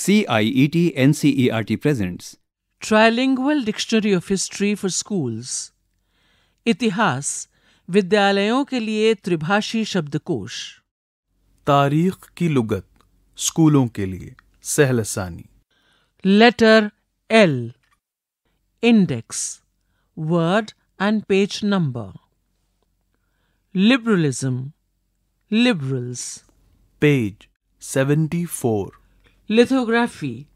CIET NCERT presents Trilingual Dictionary of History for Schools इतिहास विद्यालयों के लिए त्रिभाषी शब्दकोश तारीख की लुगत स्कूलों के लिए सहलसानी letter L index word and page number liberalism liberals page seventy four Lithography.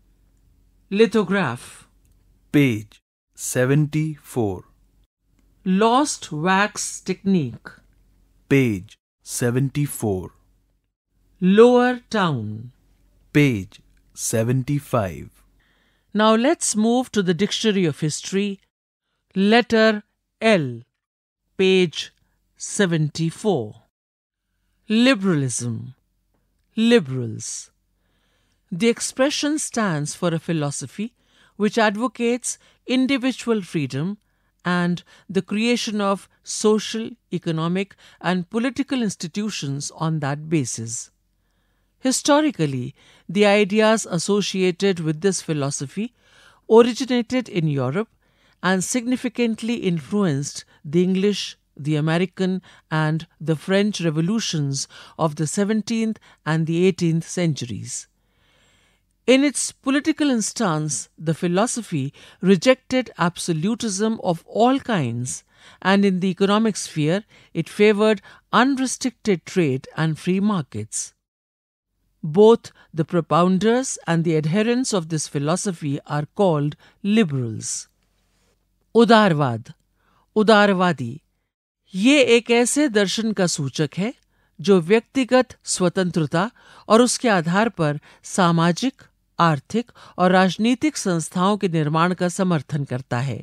Lithograph. Page 74. Lost wax technique. Page 74. Lower town. Page 75. Now let's move to the Dictionary of History, letter L, page 74. Liberalism. Liberals. The expression stands for a philosophy which advocates individual freedom and the creation of social, economic, and political institutions on that basis. Historically, the ideas associated with this philosophy originated in Europe and significantly influenced the English, the American, and the French revolutions of the 17th and the 18th centuries. In its political instance, the philosophy rejected absolutism of all kinds, and in the economic sphere, it favored unrestricted trade and free markets. Both the propounders and the adherents of this philosophy are called liberals. उदारवाद उदारवादी ये एक ऐसे दर्शन का सूचक है जो व्यक्तिगत स्वतंत्रता और उसके आधार पर सामाजिक आर्थिक और राजनीतिक संस्थाओं के निर्माण का समर्थन करता है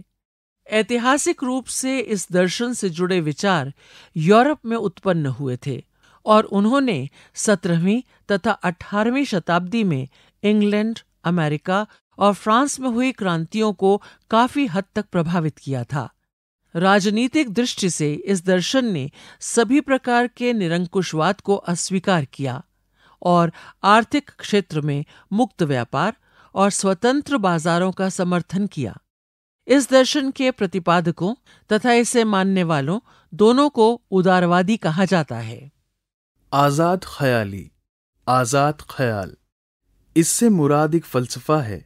ऐतिहासिक रूप से इस दर्शन से जुड़े विचार यूरोप में उत्पन्न हुए थे और उन्होंने सत्रहवीं तथा अठारहवीं शताब्दी में इंग्लैंड अमेरिका और फ्रांस में हुई क्रांतियों को काफी हद तक प्रभावित किया था राजनीतिक दृष्टि से इस दर्शन ने सभी प्रकार के निरंकुशवाद को अस्वीकार किया और आर्थिक क्षेत्र में मुक्त व्यापार और स्वतंत्र बाजारों का समर्थन किया इस दर्शन के प्रतिपादकों तथा इसे मानने वालों दोनों को उदारवादी कहा जाता है आज़ाद ख्याली आज़ाद ख्याल इससे मुराद एक फ़लसफ़ा है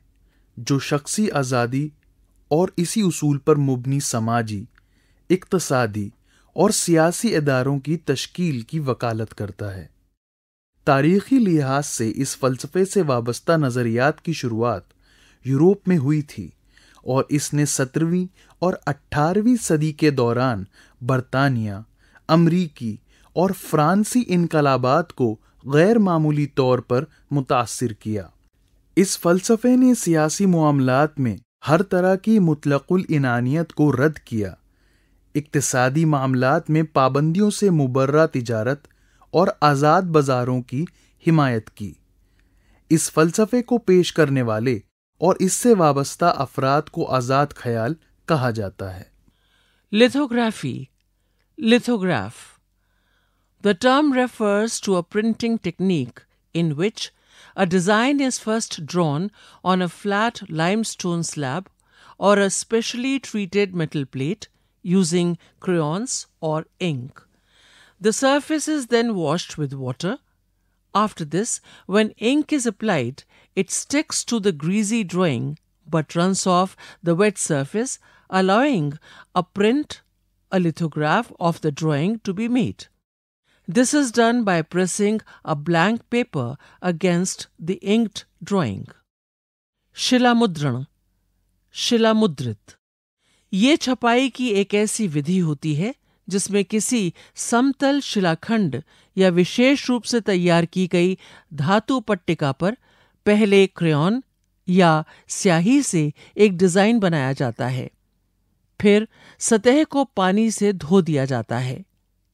जो शख्सी आज़ादी और इसी उसूल पर मुबनी समाजी इकतसादी और सियासी इदारों की तश्कील की वकालत करता है तारीखी लिहाज से इस फलसफे से वाबस्ता नज़रियात की शुरुआत यूरोप में हुई थी और इसने सत्रहवीं और अट्ठारहवीं सदी के दौरान बरतानिया अमरीकी और फ्रांसी इनकलाबाद को गैर मामूली तौर पर मुतासर किया इस फलसफे ने सियासी मामलात में हर तरह की मुतलकुल इनानियत को रद्द किया इकतसादी मामलात में पाबंदियों से मुबर्रा तजारत और आज़ाद बाज़ारों की हिमायत की इस फलसफे को पेश करने वाले और इससे वाबस्ता अफराद को आज़ाद ख्याल कहा जाता है lithography lithograph the term refers to a printing technique in which design is first drawn on a flat limestone slab or a specially treated metal plate using crayons or ink The surface is then washed with water. After this, when ink is applied, it sticks to the greasy drawing but runs off the wet surface, allowing a print, a lithograph of the drawing to be made. This is done by pressing a blank paper against the inked drawing. Shilamudran, shilamudrit. ये छपाई की एक ऐसी विधि होती है जिसमें किसी समतल शिलाखंड या विशेष रूप से तैयार की गई धातु पट्टिका पर पहले क्रेन या स्याही से एक डिज़ाइन बनाया जाता है फिर सतह को पानी से धो दिया जाता है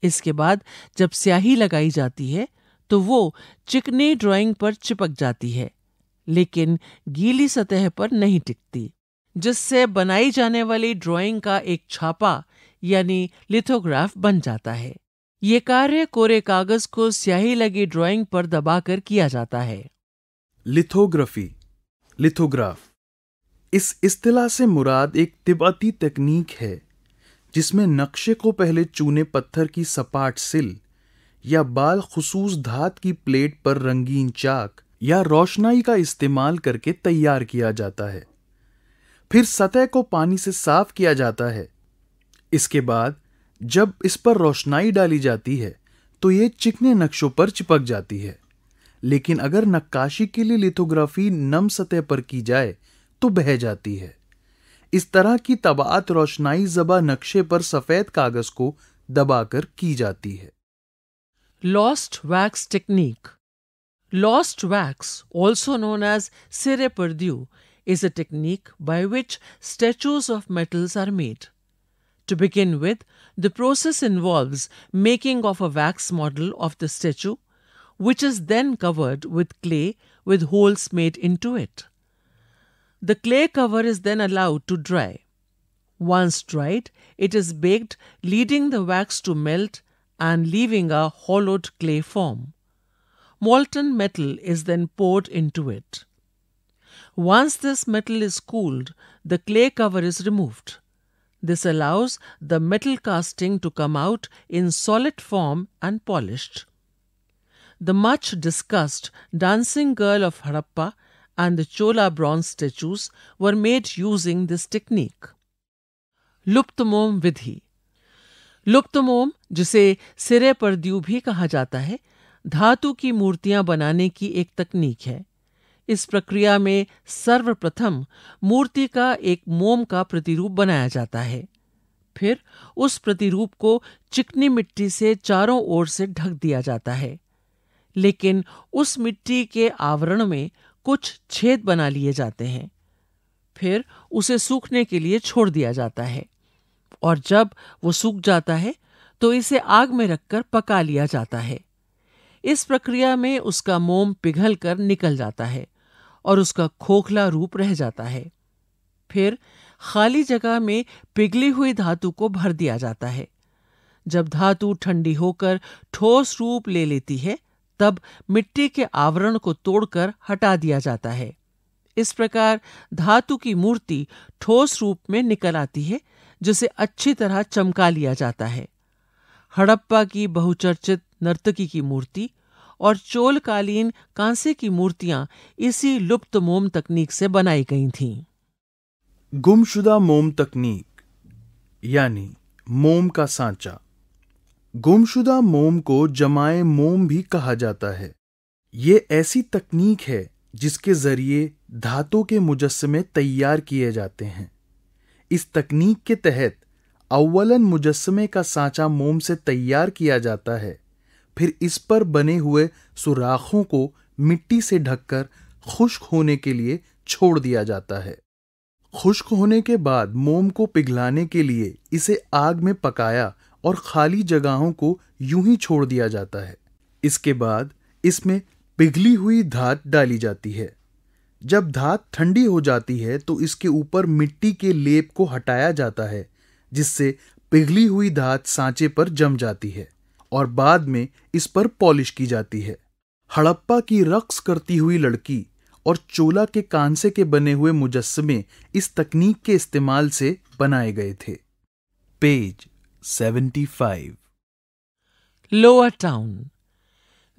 इसके बाद जब स्याही लगाई जाती है तो वो चिकनी ड्राइंग पर चिपक जाती है लेकिन गीली सतह पर नहीं टिकती जिससे बनाई जाने वाली ड्राइंग का एक छापा यानी लिथोग्राफ बन जाता है ये कार्य कोरे कागज को स्याही लगी ड्राइंग पर दबाकर किया जाता है लिथोग्राफी लिथोग्राफ इस इस्तला से मुराद एक तिब्बती तकनीक है जिसमें नक्शे को पहले चूने पत्थर की सपाट सिल या बाल खसूस धात की प्लेट पर रंगीन चाक या रोशनाई का इस्तेमाल करके तैयार किया जाता है फिर सतह को पानी से साफ किया जाता है इसके बाद जब इस पर रोशनाई डाली जाती है तो ये चिकने नक्शों पर चिपक जाती है लेकिन अगर नक्काशी के लिए लिथोग्राफी नम सतह पर की जाए तो बह जाती है इस तरह की तबात रोशनाई जबा नक्शे पर सफ़ेद कागज़ को दबाकर की जाती है lost wax technique lost wax also known as सिरे पर is a technique by which statues of metals To begin with, the process involves making of a wax model of the statue, which is then covered with clay with holes made into it. The clay cover is then allowed to dry. Once dried, it is baked, leading the wax to melt and leaving a hollowed clay form. Molten metal is then poured into it. Once this metal is cooled, the clay cover is removed. This allows the metal casting to come out in solid form and polished. The much discussed dancing girl of Harappa and the Chola bronze statues were made using this technique. लुप्तमोम विधि लुप्तमोम जिसे सिरे पर द्यू भी कहा जाता है धातु की मूर्तियां बनाने की एक तकनीक है इस प्रक्रिया में सर्वप्रथम मूर्ति का एक मोम का प्रतिरूप बनाया जाता है फिर उस प्रतिरूप को चिकनी मिट्टी से चारों ओर से ढक दिया जाता है लेकिन उस मिट्टी के आवरण में कुछ छेद बना लिए जाते हैं फिर उसे सूखने के लिए छोड़ दिया जाता है और जब वो सूख जाता है तो इसे आग में रखकर पका लिया जाता है इस प्रक्रिया में उसका मोम पिघल कर निकल जाता है और उसका खोखला रूप रह जाता है फिर खाली जगह में पिघली हुई धातु को भर दिया जाता है जब धातु ठंडी होकर ठोस रूप ले लेती है तब मिट्टी के आवरण को तोड़कर हटा दिया जाता है इस प्रकार धातु की मूर्ति ठोस रूप में निकल आती है जिसे अच्छी तरह चमका लिया जाता है हड़प्पा की बहुचर्चित नर्तकी की मूर्ति और चोलकालीन कांसे की मूर्तियां इसी लुप्त मोम तकनीक से बनाई गई थीं। गुमशुदा मोम तकनीक यानी मोम का सांचा गुमशुदा मोम को जमाए मोम भी कहा जाता है ये ऐसी तकनीक है जिसके जरिए धातु के मुजस्मे तैयार किए जाते हैं इस तकनीक के तहत अव्वलन मुजस्मे का सांचा मोम से तैयार किया जाता है फिर इस पर बने हुए सुराखों को मिट्टी से ढककर खुश्क होने के लिए छोड़ दिया जाता है खुश्क होने के बाद मोम को पिघलाने के लिए इसे आग में पकाया और खाली जगहों को यूं ही छोड़ दिया जाता है इसके बाद इसमें पिघली हुई धात डाली जाती है जब धात ठंडी हो जाती है तो इसके ऊपर मिट्टी के लेप को हटाया जाता है जिससे पिघली हुई धात सांचे पर जम जाती है और बाद में इस पर पॉलिश की जाती है हड़प्पा की रक्स करती हुई लड़की और चोला के कांसे के बने हुए मुजस्मे इस तकनीक के इस्तेमाल से बनाए गए थे page seventy five lower town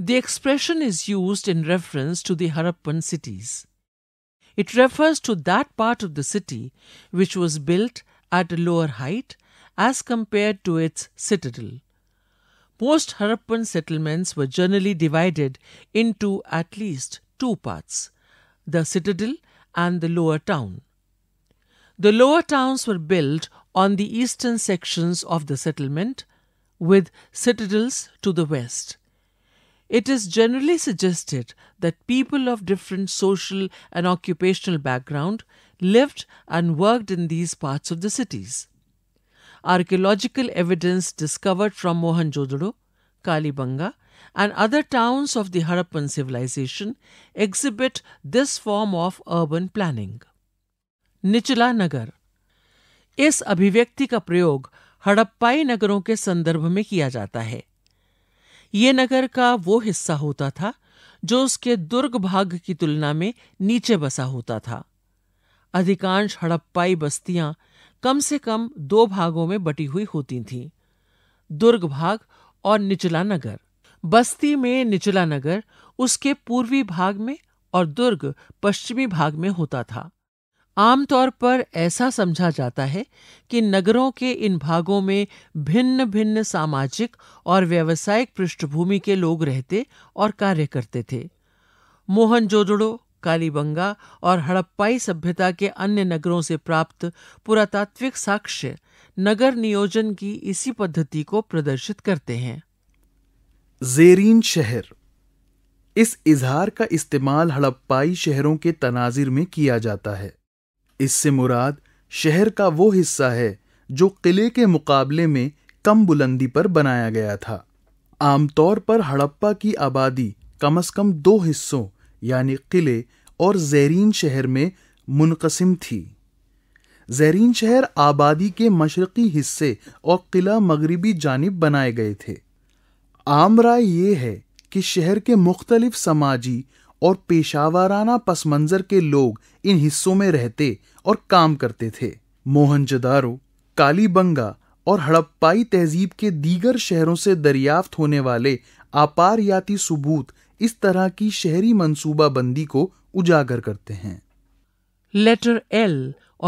the expression is use in reference to the Harappan cities it refers to that part of the city which was built at lower height as compare to its citadel Post Harappan settlements were generally divided into at least two parts the citadel and the lower town. The lower towns were built on the eastern sections of the settlement, with citadels to the west. It is generally suggested that people of different social and occupational background lived and worked in these parts of the cities. archaeological evidence discovered from Mohenjo-daro, Kalibanga, and other towns of the Harappan civilization exhibit this form of urban planning. निचला Nagar इस अभिव्यक्ति का प्रयोग हड़प्पाई नगरों के संदर्भ में किया जाता है ये नगर का वो हिस्सा होता था जो उसके दुर्ग भाग की तुलना में नीचे बसा होता था अधिकांश हड़प्पाई बस्तियां कम से कम दो भागों में बटी हुई होती थीं दुर्ग भाग और निचला नगर बस्ती में निचला नगर उसके पूर्वी भाग में और दुर्ग पश्चिमी भाग में होता था आमतौर पर ऐसा समझा जाता है कि नगरों के इन भागों में भिन्न भिन्न सामाजिक और व्यावसायिक पृष्ठभूमि के लोग रहते और कार्य करते थे मोहन जोदड़ो कालीबंगा और हड़प्पाई सभ्यता के अन्य नगरों से प्राप्त पुरातात्विक साक्ष्य नगर नियोजन की इसी पद्धति को प्रदर्शित करते हैं जेरीन शहर इस इजहार का इस्तेमाल हड़प्पाई शहरों के तनाजिर में किया जाता है इससे मुराद शहर का वो हिस्सा है जो किले के मुकाबले में कम बुलंदी पर बनाया गया था आमतौर पर हड़प्पा की आबादी कम अज कम दो हिस्सों यानी किले और जैरीन शहर में मुनकसिम थी जैरीन शहर आबादी के मशरकी हिस्से और किला मगरबी जानब बनाए गए थे आम राय यह है कि शहर के मुख्तलिफ समाजी और पेशावराना पस मंज़र के लोग इन हिस्सों में रहते और काम करते थे मोहनजदारो कालीबंगा और हड़प्पाई तहजीब के दीगर शहरों से दरियाफ्त होने वाले आपारयाती सबूत इस तरह की शहरी मंसूबा बंदी को उजागर करते हैं letter L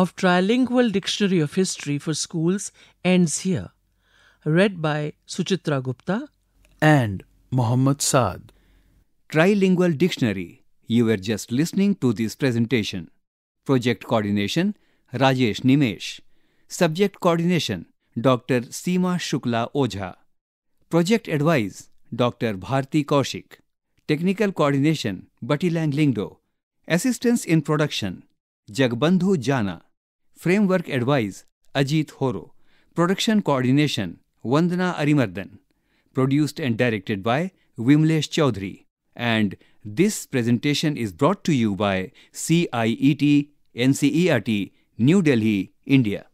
of trilingual dictionary of history for school and here read by Suchitra Gupta and Mohammad Saad trilingual dictionary you are just listening to this presentation project coordination Rajesh Nimesh subject coordination doctor Seema Shukla Ojha project advise doctor Bharti Kaushik technical coordination Batilang Lingdo, assistance in production Jagbandhu Jana, framework advice Ajit Horo, production coordination Vandana Arimardhan, produced and directed by Vimlesh Chaudhary. And this presentation is brought to you by CIET NCERT, New Delhi, India.